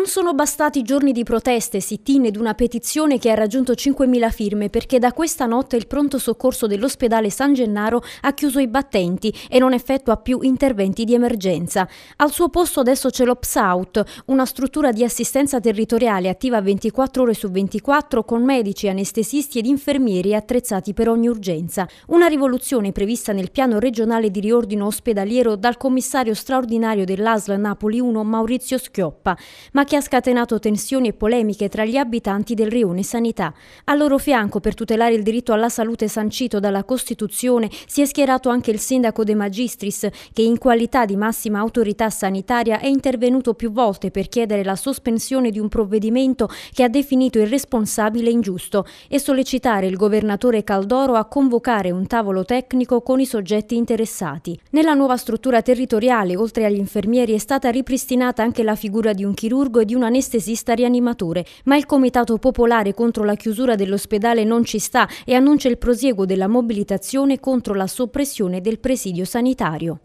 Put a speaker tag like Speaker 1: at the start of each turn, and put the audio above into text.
Speaker 1: Non sono bastati giorni di proteste, sit-in ed una petizione che ha raggiunto 5.000 firme perché da questa notte il pronto soccorso dell'ospedale San Gennaro ha chiuso i battenti e non effettua più interventi di emergenza. Al suo posto adesso c'è l'OPSAUT, una struttura di assistenza territoriale attiva 24 ore su 24 con medici, anestesisti ed infermieri attrezzati per ogni urgenza. Una rivoluzione prevista nel piano regionale di riordino ospedaliero dal commissario straordinario dell'ASL Napoli 1 Maurizio Schioppa, ma che ha scatenato tensioni e polemiche tra gli abitanti del rione Sanità. Al loro fianco, per tutelare il diritto alla salute sancito dalla Costituzione, si è schierato anche il sindaco De Magistris, che in qualità di massima autorità sanitaria è intervenuto più volte per chiedere la sospensione di un provvedimento che ha definito irresponsabile e ingiusto e sollecitare il governatore Caldoro a convocare un tavolo tecnico con i soggetti interessati. Nella nuova struttura territoriale, oltre agli infermieri, è stata ripristinata anche la figura di un chirurgo e di un anestesista rianimatore, ma il Comitato Popolare contro la chiusura dell'ospedale non ci sta e annuncia il prosieguo della mobilitazione contro la soppressione del presidio sanitario.